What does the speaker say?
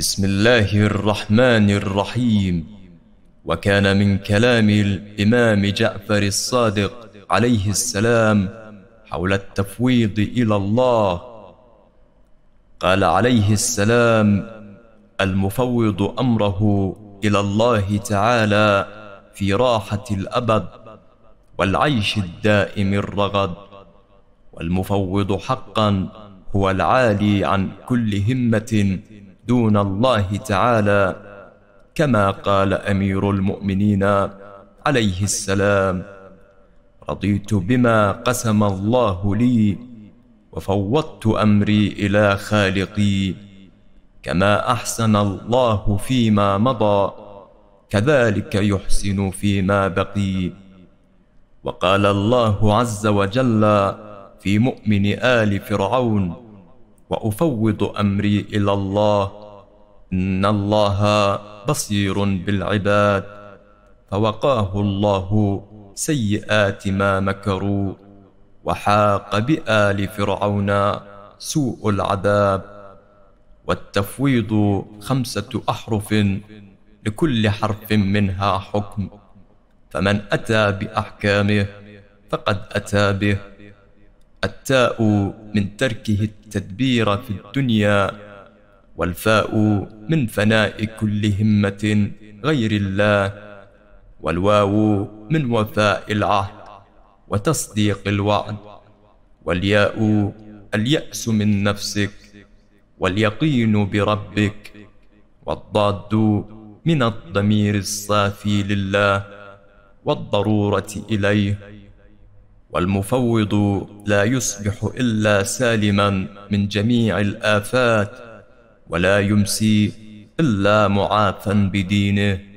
بسم الله الرحمن الرحيم وكان من كلام الإمام جعفر الصادق عليه السلام حول التفويض إلى الله قال عليه السلام المفوض أمره إلى الله تعالى في راحة الأبد والعيش الدائم الرغد والمفوض حقا هو العالي عن كل همة دون الله تعالى كما قال امير المؤمنين عليه السلام رضيت بما قسم الله لي وفوضت امري الى خالقي كما احسن الله فيما مضى كذلك يحسن فيما بقي وقال الله عز وجل في مؤمن ال فرعون وافوض امري الى الله ان الله بصير بالعباد فوقاه الله سيئات ما مكروا وحاق بال فرعون سوء العذاب والتفويض خمسه احرف لكل حرف منها حكم فمن اتى باحكامه فقد اتى به التاء من تركه التدبير في الدنيا والفاء من فناء كل همة غير الله والواو من وفاء العهد وتصديق الوعد والياء اليأس من نفسك واليقين بربك والضاد من الضمير الصافي لله والضرورة إليه والمفوض لا يصبح الا سالما من جميع الافات ولا يمسي الا معافا بدينه